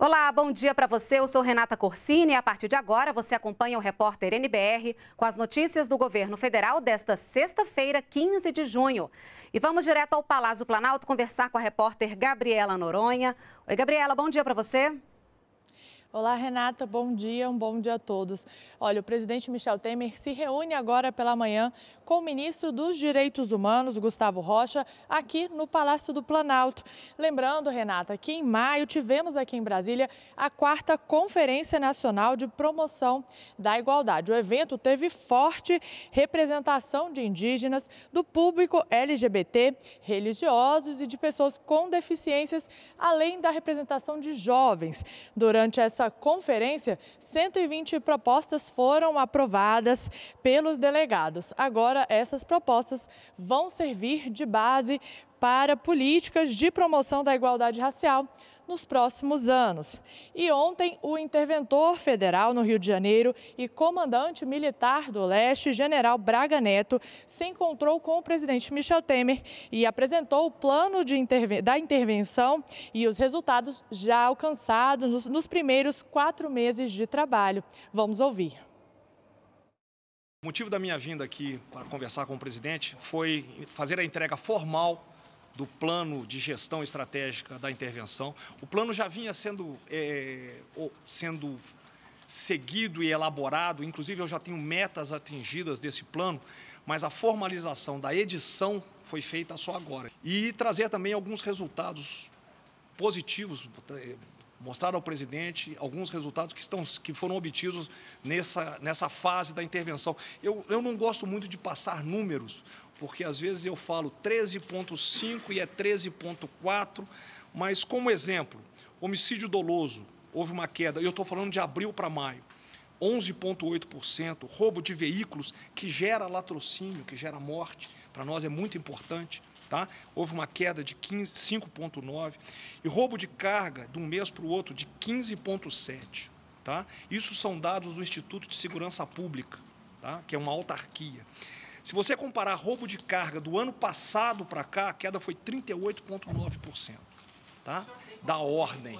Olá, bom dia para você. Eu sou Renata Corsini e a partir de agora você acompanha o repórter NBR com as notícias do governo federal desta sexta-feira, 15 de junho. E vamos direto ao Palácio Planalto conversar com a repórter Gabriela Noronha. Oi, Gabriela, bom dia para você. Olá, Renata, bom dia, um bom dia a todos. Olha, o presidente Michel Temer se reúne agora pela manhã com o ministro dos Direitos Humanos, Gustavo Rocha, aqui no Palácio do Planalto. Lembrando, Renata, que em maio tivemos aqui em Brasília a quarta Conferência Nacional de Promoção da Igualdade. O evento teve forte representação de indígenas, do público LGBT, religiosos e de pessoas com deficiências, além da representação de jovens. Durante essa dessa conferência, 120 propostas foram aprovadas pelos delegados. Agora, essas propostas vão servir de base para políticas de promoção da igualdade racial nos próximos anos. E ontem, o interventor federal no Rio de Janeiro e comandante militar do leste, general Braga Neto, se encontrou com o presidente Michel Temer e apresentou o plano da intervenção e os resultados já alcançados nos, nos primeiros quatro meses de trabalho. Vamos ouvir. O motivo da minha vinda aqui para conversar com o presidente foi fazer a entrega formal do plano de gestão estratégica da intervenção. O plano já vinha sendo, é, sendo seguido e elaborado, inclusive eu já tenho metas atingidas desse plano, mas a formalização da edição foi feita só agora. E trazer também alguns resultados positivos, mostrar ao presidente alguns resultados que, estão, que foram obtidos nessa, nessa fase da intervenção. Eu, eu não gosto muito de passar números, porque às vezes eu falo 13,5 e é 13,4, mas como exemplo, homicídio doloso, houve uma queda, eu estou falando de abril para maio. 11,8%, roubo de veículos, que gera latrocínio, que gera morte, para nós é muito importante. Tá? Houve uma queda de 5,9%. E roubo de carga, de um mês para o outro, de 15,7%. Tá? Isso são dados do Instituto de Segurança Pública, tá? que é uma autarquia. Se você comparar roubo de carga do ano passado para cá, a queda foi 38,9%. Tá? Da ordem.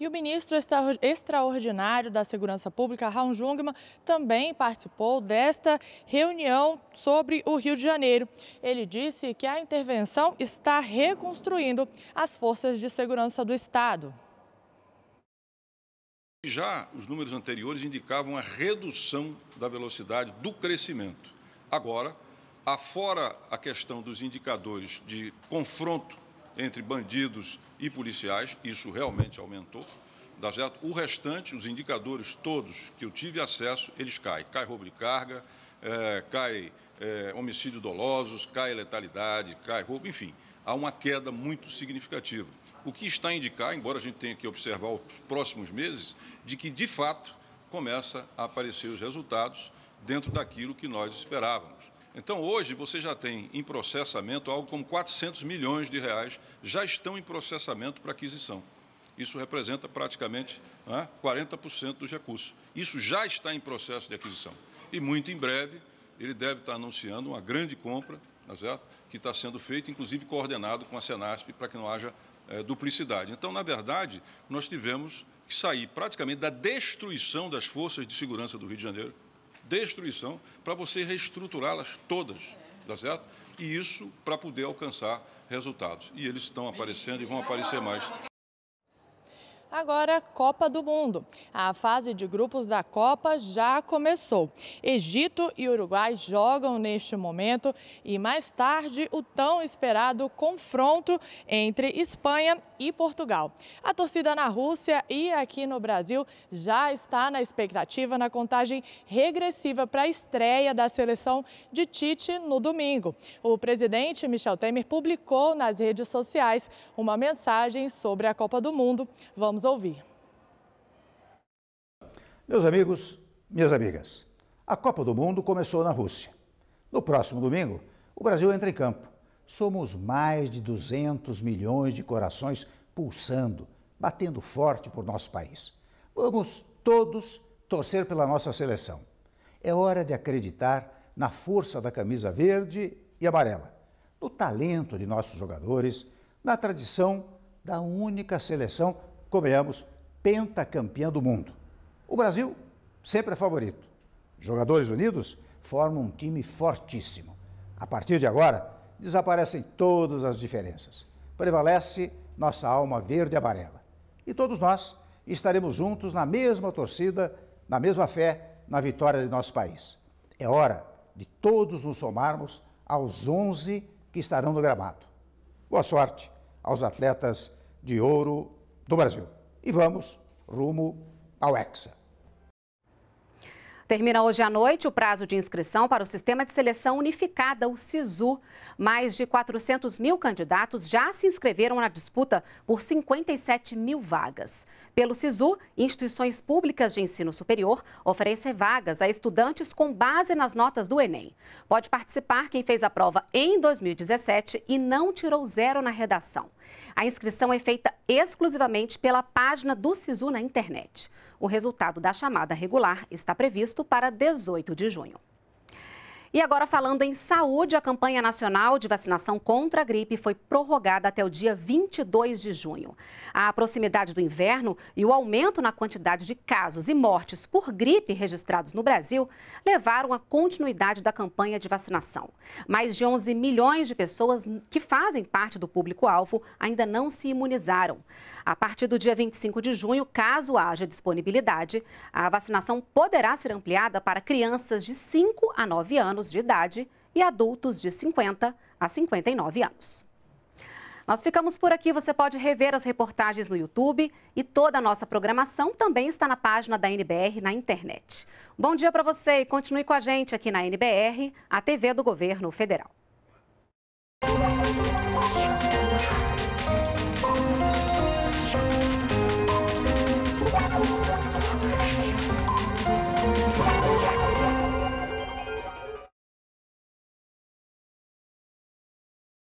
E o ministro extraordinário da Segurança Pública, Raul Jungmann, também participou desta reunião sobre o Rio de Janeiro. Ele disse que a intervenção está reconstruindo as forças de segurança do Estado. Já os números anteriores indicavam a redução da velocidade do crescimento. Agora, afora a questão dos indicadores de confronto entre bandidos e policiais, isso realmente aumentou. O restante, os indicadores todos que eu tive acesso, eles caem. Cai roubo de carga, é, cai é, homicídio dolosos, cai letalidade, cai roubo, enfim, há uma queda muito significativa. O que está a indicar, embora a gente tenha que observar os próximos meses, de que de fato começa a aparecer os resultados dentro daquilo que nós esperávamos. Então, hoje, você já tem em processamento algo como 400 milhões de reais já estão em processamento para aquisição. Isso representa praticamente né, 40% dos recursos. Isso já está em processo de aquisição. E muito em breve, ele deve estar anunciando uma grande compra, tá que está sendo feita, inclusive coordenado com a Senasp, para que não haja é, duplicidade. Então, na verdade, nós tivemos que sair praticamente da destruição das forças de segurança do Rio de Janeiro, destruição, para você reestruturá-las todas, tá certo? E isso para poder alcançar resultados. E eles estão aparecendo e vão aparecer mais. Agora, Copa do Mundo. A fase de grupos da Copa já começou. Egito e Uruguai jogam neste momento e mais tarde o tão esperado confronto entre Espanha e Portugal. A torcida na Rússia e aqui no Brasil já está na expectativa na contagem regressiva para a estreia da seleção de Tite no domingo. O presidente Michel Temer publicou nas redes sociais uma mensagem sobre a Copa do Mundo. Vamos Vamos ouvir. Meus amigos, minhas amigas, a Copa do Mundo começou na Rússia. No próximo domingo, o Brasil entra em campo. Somos mais de 200 milhões de corações pulsando, batendo forte por nosso país. Vamos todos torcer pela nossa seleção. É hora de acreditar na força da camisa verde e amarela, no talento de nossos jogadores, na tradição da única seleção convenhamos, pentacampeã do mundo. O Brasil sempre é favorito. Jogadores unidos formam um time fortíssimo. A partir de agora, desaparecem todas as diferenças. Prevalece nossa alma verde e amarela. E todos nós estaremos juntos na mesma torcida, na mesma fé, na vitória de nosso país. É hora de todos nos somarmos aos 11 que estarão no gramado. Boa sorte aos atletas de ouro do Brasil. E vamos rumo ao Hexa. Termina hoje à noite o prazo de inscrição para o Sistema de Seleção Unificada, o SISU. Mais de 400 mil candidatos já se inscreveram na disputa por 57 mil vagas. Pelo SISU, instituições públicas de ensino superior oferecem vagas a estudantes com base nas notas do Enem. Pode participar quem fez a prova em 2017 e não tirou zero na redação. A inscrição é feita exclusivamente pela página do SISU na internet. O resultado da chamada regular está previsto para 18 de junho. E agora, falando em saúde, a campanha nacional de vacinação contra a gripe foi prorrogada até o dia 22 de junho. A proximidade do inverno e o aumento na quantidade de casos e mortes por gripe registrados no Brasil levaram à continuidade da campanha de vacinação. Mais de 11 milhões de pessoas que fazem parte do público-alvo ainda não se imunizaram. A partir do dia 25 de junho, caso haja disponibilidade, a vacinação poderá ser ampliada para crianças de 5 a 9 anos anos de idade e adultos de 50 a 59 anos. Nós ficamos por aqui. Você pode rever as reportagens no YouTube e toda a nossa programação também está na página da NBR na internet. Bom dia para você e continue com a gente aqui na NBR, a TV do Governo Federal.